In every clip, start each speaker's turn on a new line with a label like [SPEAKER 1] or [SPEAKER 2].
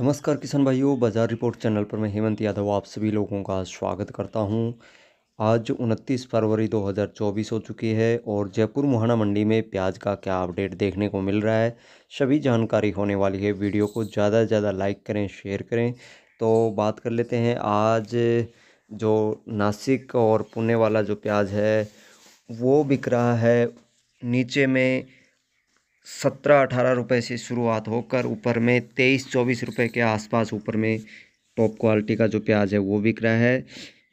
[SPEAKER 1] नमस्कार किसान भाइयों बाजार रिपोर्ट चैनल पर मैं हेमंत यादव आप सभी लोगों का स्वागत करता हूं आज 29 फरवरी 2024 हो चुकी है और जयपुर मुहाना मंडी में प्याज का क्या अपडेट देखने को मिल रहा है सभी जानकारी होने वाली है वीडियो को ज़्यादा से ज़्यादा लाइक करें शेयर करें तो बात कर लेते हैं आज जो नासिक और पुणे वाला जो प्याज है वो बिक रहा है नीचे में सत्रह अठारह रुपए से शुरुआत होकर ऊपर में तेईस चौबीस रुपए के आसपास ऊपर में टॉप क्वालिटी का जो प्याज है वो बिक रहा है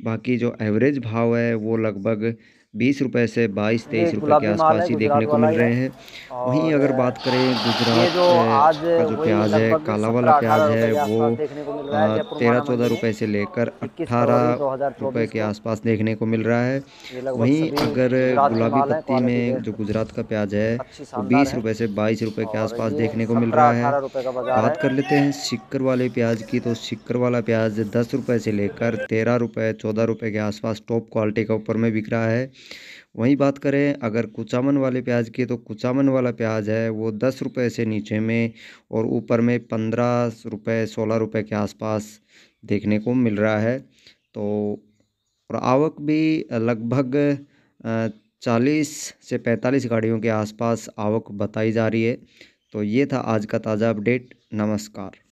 [SPEAKER 1] बाकी जो एवरेज भाव है वो लगभग बीस रुपए से बाईस तेईस रुपए के आसपास ही देखने को मिल रहे हैं वहीं अगर बात करें गुजरात का जो प्याज है काला वाला प्याज है वो तेरह चौदह रुपए से लेकर अट्ठारह रुपए के आसपास देखने को मिल रहा है वहीं अगर गुलाबी पत्ती में जो गुजरात का प्याज है वो बीस रुपए से बाईस रुपए के आसपास देखने को मिल रहा है बात कर लेते हैं शिक्कर वाले प्याज की तो शिक्कर वाला प्याज दस रुपए से लेकर तेरह रुपए चौदह रुपए के आसपास टॉप क्वालिटी के ऊपर में बिक रहा है वहीं बात करें अगर कुचामन वाले प्याज की तो कुचामन वाला प्याज है वो दस रुपये से नीचे में और ऊपर में पंद्रह रुपये सोलह रुपये के आसपास देखने को मिल रहा है तो और आवक भी लगभग चालीस से पैंतालीस गाड़ियों के आसपास आवक बताई जा रही है तो ये था आज का ताज़ा अपडेट नमस्कार